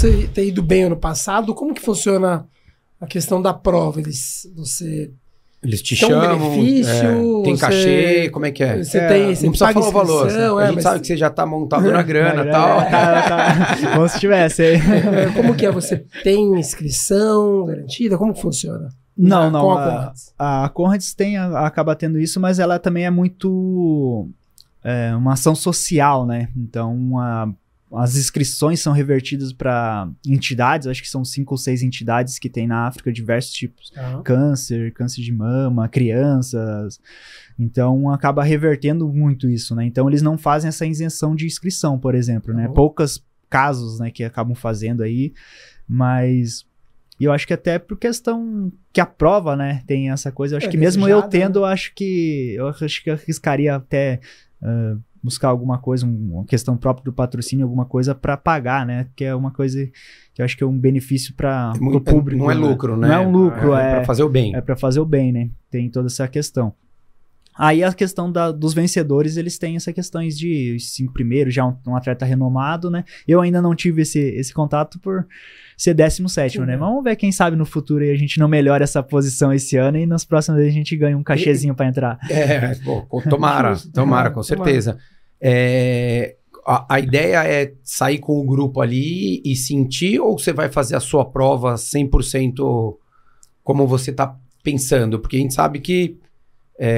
Você ter ido bem ano passado, como que funciona a questão da prova? Eles, você eles te tem chamam, um benefício, é, tem você, cachê, como é que é? Você é, tem, você não precisa falar o valor. Né? a é, gente mas... sabe que você já está montado na grana e tal. Como se tivesse. como que é? Você tem inscrição garantida? Como funciona? Não, não. A, a, a Conrads tem, a, acaba tendo isso, mas ela também é muito é, uma ação social, né? Então, a as inscrições são revertidas para entidades, acho que são cinco ou seis entidades que tem na África diversos tipos: uhum. câncer, câncer de mama, crianças. Então acaba revertendo muito isso, né? Então eles não fazem essa isenção de inscrição, por exemplo, uhum. né? Poucos casos, né, que acabam fazendo aí, mas eu acho que até por questão que a prova, né, tem essa coisa. Eu acho é, que mesmo eu né? tendo, né? eu acho que eu acho que arriscaria até uh, buscar alguma coisa, uma questão própria do patrocínio, alguma coisa para pagar, né? Que é uma coisa que eu acho que é um benefício para é o é público. Não é né? lucro, né? Não é um lucro, é, é, é. para fazer o bem. É para fazer o bem, né? Tem toda essa questão. Aí a questão da, dos vencedores, eles têm essas questões de cinco primeiros, já um, um, atleta renomado, né? Eu ainda não tive esse, esse contato por ser 17, sétimo, né? Mas vamos ver, quem sabe no futuro a gente não melhora essa posição esse ano e nas próximas vezes a gente ganha um cachezinho para entrar. É, bom, tomara, tomara, com certeza. É, a, a, ideia é sair com o grupo ali e sentir, ou você vai fazer a sua prova 100% como você está pensando? Porque a gente sabe que é,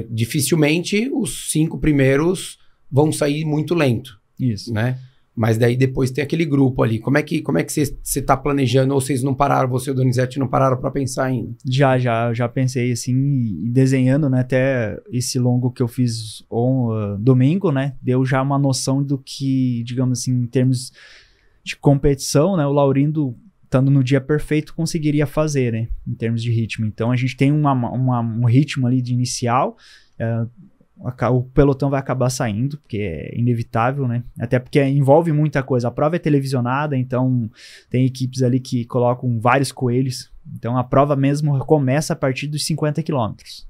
é, dificilmente os cinco primeiros vão sair muito lento. Isso. Né? Mas daí depois tem aquele grupo ali. Como é que como é que você está planejando? Ou vocês não pararam, você e o Donizete não pararam para pensar ainda? Já, já, já pensei assim, desenhando, né? Até esse longo que eu fiz on, uh, domingo, né? Deu já uma noção do que, digamos assim, em termos de competição, né? O Laurindo estando no dia perfeito, conseguiria fazer, né? Em termos de ritmo. Então a gente tem uma, uma, um ritmo ali de inicial. Uh, o pelotão vai acabar saindo, porque é inevitável, né? Até porque envolve muita coisa. A prova é televisionada, então tem equipes ali que colocam vários coelhos. Então a prova mesmo começa a partir dos 50 quilômetros.